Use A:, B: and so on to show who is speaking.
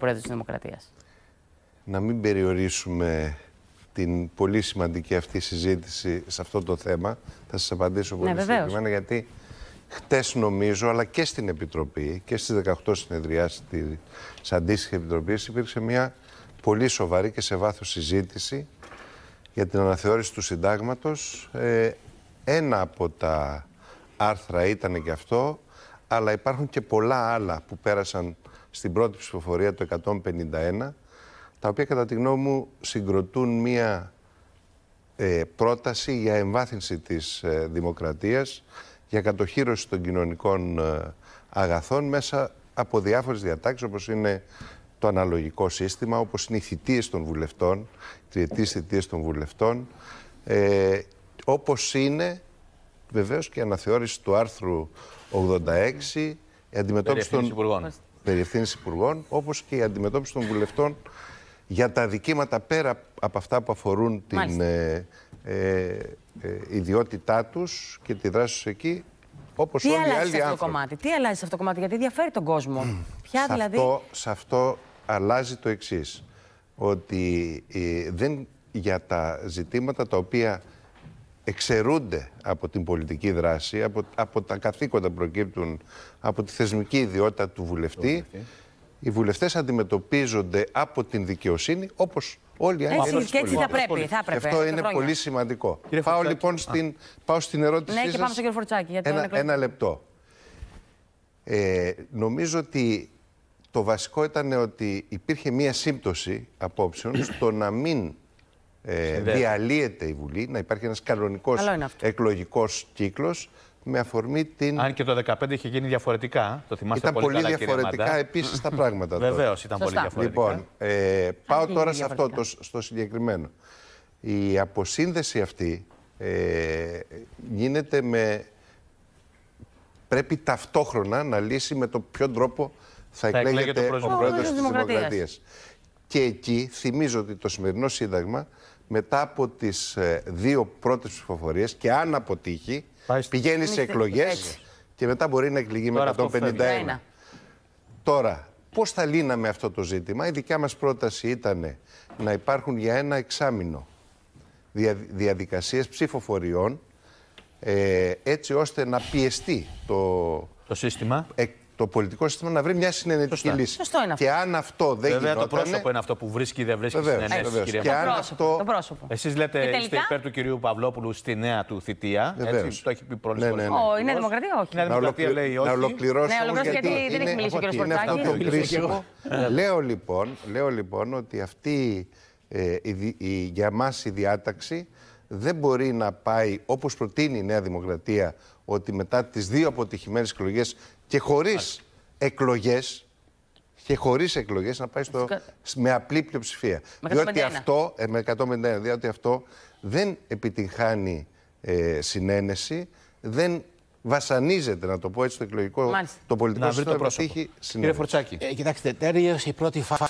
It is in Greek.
A: Πρόεδρος της Δημοκρατίας. Να μην περιορίσουμε την πολύ σημαντική αυτή συζήτηση σε αυτό το θέμα. Θα σας απαντήσω πολύ ναι, συγκεκριμένα γιατί χτες νομίζω, αλλά και στην Επιτροπή και στις 18 συνεδριάσεις της αντίστοιχης Επιτροπής υπήρξε μια πολύ σοβαρή και σε βάθος συζήτηση για την αναθεώρηση του συντάγματος. Ε, ένα από τα άρθρα ήταν και αυτό, αλλά υπάρχουν και πολλά άλλα που πέρασαν στην πρώτη ψηφοφορία το 151, τα οποία κατά τη γνώμη μου συγκροτούν μία ε, πρόταση για εμβάθυνση της ε, δημοκρατίας, για κατοχύρωση των κοινωνικών ε, αγαθών μέσα από διάφορες διατάξεις όπως είναι το αναλογικό σύστημα, όπως είναι οι θητείες των βουλευτών, τριετής θητείες των βουλευτών, ε, όπως είναι βεβαίως και η αναθεώρηση του άρθρου 86, η αντιμετώπιση των περί υπουργών, όπως και η αντιμετώπιση των βουλευτών για τα δικήματα πέρα από αυτά που αφορούν την ε, ε, ε, ιδιότητά τους και τη δράση τους εκεί, όπως τι όλοι οι άλλοι αυτό κομμάτι, τι αλλάζει σε αυτό το κομμάτι, γιατί διαφέρει τον κόσμο. Ποια σε δηλαδή... Αυτό, σε αυτό αλλάζει το εξής. ότι ε, δεν για τα ζητήματα τα οποία εξαιρούνται από την πολιτική δράση, από, από τα καθήκοντα που προκύπτουν από τη θεσμική ιδιότητα του βουλευτή. Οι βουλευτές αντιμετωπίζονται από την δικαιοσύνη όπως όλοι οι άλλοι. Έτσι, και έτσι θα πρέπει. Θα αυτό είναι πολύ σημαντικό. Κύριε πάω λοιπόν στην, πάω στην ερώτησή ναι, σας. Ναι, και πάμε στον κύριο Φορτσάκη. ένα, ένα λεπτό. Ε, νομίζω ότι το βασικό ήταν ότι υπήρχε μία σύμπτωση απόψεων στο να μην ε, διαλύεται η Βουλή, να υπάρχει ένας κανονικός εκλογικός κύκλος με αφορμή την. Αν και το 2015 είχε γίνει διαφορετικά, το θυμάστε ήταν πολύ, διαφορετικά επίσης τα πράγματα. Βεβαίως ήταν πολύ διαφορετικά. Λοιπόν, ε, πάω τώρα σε αυτό, το, στο συγκεκριμένο. Η αποσύνδεση αυτή ε, γίνεται με. Πρέπει ταυτόχρονα να λύσει με το ποιον τρόπο θα, θα εκλέγεται ο πρόεδρο τη Δημοκρατία. Και εκεί θυμίζω ότι το σημερινό Σύνταγμα μετά από τις ε, δύο πρώτες ψηφοφορίες και αν αποτύχει πηγαίνει σε εκλογές και μετά μπορεί να εκλεγεί με 151. Τώρα, πώς θα λύναμε αυτό το ζήτημα. Η δικιά μας πρόταση ήταν να υπάρχουν για ένα εξάμεινο δια, διαδικασίες ψηφοφοριών ε, έτσι ώστε να πιεστεί το, το σύστημα το πολιτικό σύστημα να βρει μια συνενετική Σωστά. λύση. Σωστό είναι αυτό. Και αν αυτό δεν Βέβαια, γινότανε... το πρόσωπο είναι αυτό που βρίσκει ή δεν βρίσκει βεβαίως, συνενέση, βεβαίως. κυρία Και αν αυτό... Το πρόσωπο. Εσείς λέτε τελικά... είστε υπέρ του κυρίου Παυλόπουλου στη νέα του θητεία. Βεβαίως. Έτσι, το έχει πει πρωτη ναι, ναι, ναι, ναι. Ο, Είναι Δημοκρατία όχι. ειναι Δημοκρατία λέει όχι. Να ολοκληρώσω ναι, γιατί δεν έχει μιλήσει ο κύριος Είναι αυτό λοιπόν, Λέω λοιπόν ότι αυτή ε, για μας η διάταξη δεν μπορεί να πάει όπως προτείνει η Νέα Δημοκρατία ότι μετά τις δύο αποτυχημένες εκλογές και χωρίς εκλογές και χωρίς εκλογές να πάει στο, με απλή πλειοψηφία. Με διότι αυτό, ε, με 151, διότι αυτό δεν επιτυγχάνει ε, συνένεση, δεν βασανίζεται, να το πω έτσι, το εκλογικό, το πολιτικό να βρει το πρόσωπο. Κύριε Φορτσάκη. Ε, κοιτάξτε, τέλειωσε η πρώτη φάση.